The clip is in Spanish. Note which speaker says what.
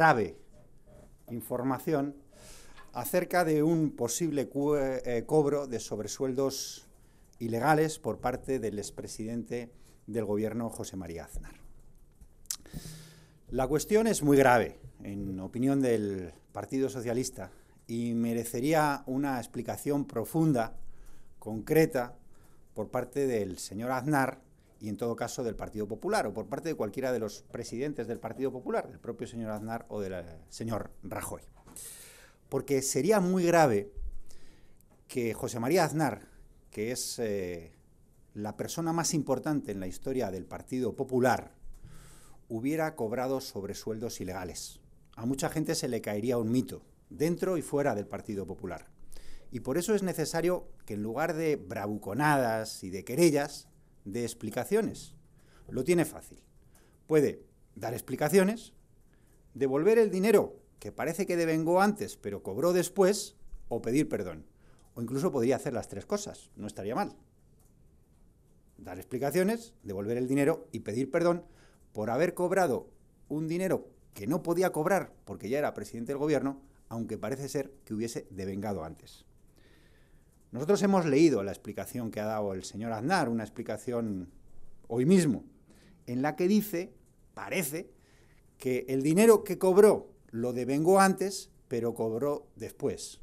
Speaker 1: grave información acerca de un posible eh, cobro de sobresueldos ilegales por parte del expresidente del gobierno José María Aznar. La cuestión es muy grave, en opinión del Partido Socialista, y merecería una explicación profunda, concreta, por parte del señor Aznar y en todo caso del Partido Popular o por parte de cualquiera de los presidentes del Partido Popular, del propio señor Aznar o del eh, señor Rajoy. Porque sería muy grave que José María Aznar, que es eh, la persona más importante en la historia del Partido Popular, hubiera cobrado sobresueldos ilegales. A mucha gente se le caería un mito, dentro y fuera del Partido Popular. Y por eso es necesario que en lugar de bravuconadas y de querellas, de explicaciones. Lo tiene fácil. Puede dar explicaciones, devolver el dinero que parece que devengó antes pero cobró después, o pedir perdón. O incluso podría hacer las tres cosas, no estaría mal. Dar explicaciones, devolver el dinero y pedir perdón por haber cobrado un dinero que no podía cobrar porque ya era presidente del gobierno, aunque parece ser que hubiese devengado antes. Nosotros hemos leído la explicación que ha dado el señor Aznar, una explicación hoy mismo, en la que dice, parece, que el dinero que cobró lo devengó antes, pero cobró después.